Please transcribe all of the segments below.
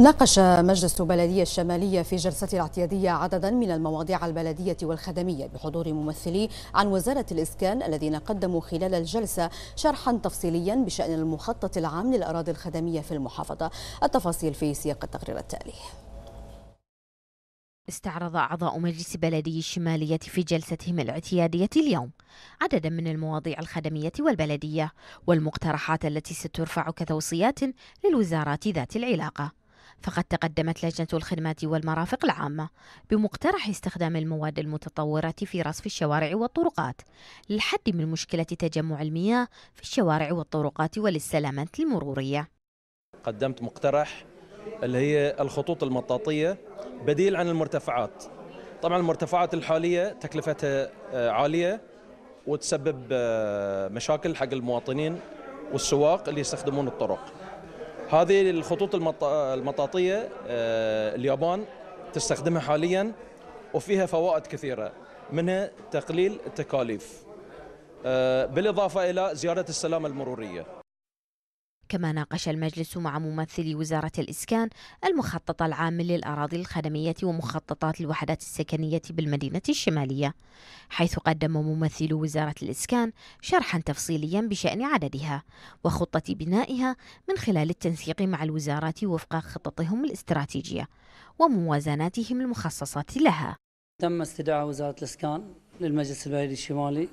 ناقش مجلس بلدية الشمالية في جلسته الاعتيادية عددا من المواضيع البلدية والخدمية بحضور ممثلي عن وزارة الإسكان الذين قدموا خلال الجلسة شرحا تفصيليا بشأن المخطط العام للأراضي الخدمية في المحافظة التفاصيل في سياق التقرير التالي استعرض أعضاء مجلس بلدي الشمالية في جلستهم الاعتيادية اليوم عددا من المواضيع الخدمية والبلدية والمقترحات التي سترفع كتوصيات للوزارات ذات العلاقة فقد تقدمت لجنة الخدمات والمرافق العامة بمقترح استخدام المواد المتطورة في رصف الشوارع والطرقات للحد من مشكلة تجمع المياه في الشوارع والطرقات وللسلامة المرورية قدمت مقترح اللي هي الخطوط المطاطية بديل عن المرتفعات طبعا المرتفعات الحالية تكلفتها آه، عالية وتسبب آه، مشاكل حق المواطنين والسواق اللي يستخدمون الطرق هذه الخطوط المطاطيه آه، اليابان تستخدمها حاليا وفيها فوائد كثيره منها تقليل التكاليف آه، بالاضافه الى زياده السلامه المروريه كما ناقش المجلس مع ممثلي وزارة الإسكان المخطط العام للأراضي الخدمية ومخططات الوحدات السكنية بالمدينة الشمالية حيث قدم ممثل وزارة الإسكان شرحا تفصيليا بشأن عددها وخطة بنائها من خلال التنسيق مع الوزارات وفق خططهم الاستراتيجية وموازناتهم المخصصة لها تم استدعاء وزارة الإسكان للمجلس البلدي الشمالي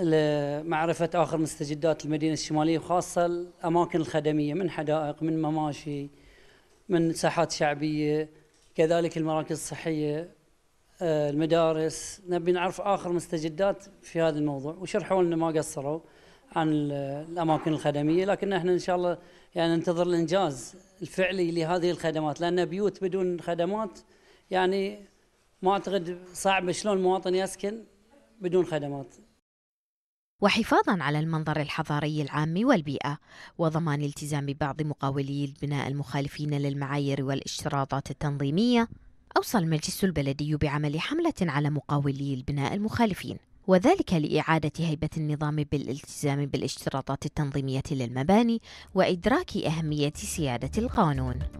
لمعرفة آخر مستجدات المدينة الشمالية وخاصة الأماكن الخدمية من حدائق من مماشي من ساحات شعبية كذلك المراكز الصحية آه، المدارس نبي نعرف آخر مستجدات في هذا الموضوع وشرحوا لنا ما قصروا عن الأماكن الخدمية لكن احنا إن شاء الله يعني ننتظر الإنجاز الفعلي لهذه الخدمات لأن بيوت بدون خدمات يعني ما أعتقد صعب شلون مواطن يسكن بدون خدمات وحفاظا على المنظر الحضاري العام والبيئة وضمان التزام بعض مقاولي البناء المخالفين للمعايير والاشتراطات التنظيمية أوصى المجلس البلدي بعمل حملة على مقاولي البناء المخالفين وذلك لإعادة هيبة النظام بالالتزام بالاشتراطات التنظيمية للمباني وإدراك أهمية سيادة القانون